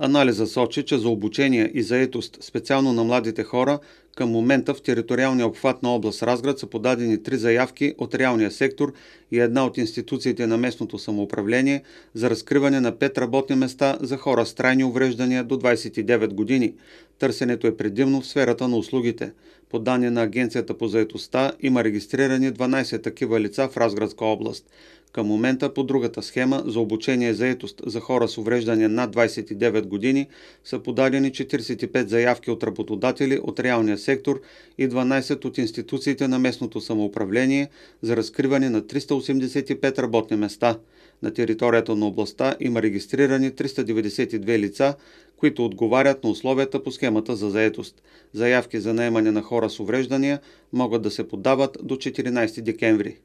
Анализа сочи, че за обучение и заетост специално на младите хора към момента в териториалния обхват на област Разград са подадени три заявки от реалния сектор и една от институциите на местното самоуправление за разкриване на пет работни места за хора с трайни увреждания до 29 години. Търсенето е предимно в сферата на услугите. По данни на Агенцията по заетостта има регистрирани 12 такива лица в Разградска област. Към момента по другата схема за обучение заедост заетост за хора с увреждане над 29 години са подадени 45 заявки от работодатели от реалния сектор и 12 от институциите на местното самоуправление за разкриване на 385 работни места. На територията на областта има регистрирани 392 лица, които отговарят на условията по схемата за заетост. Заявки за наемане на хора с увреждания могат да се подават до 14 декември.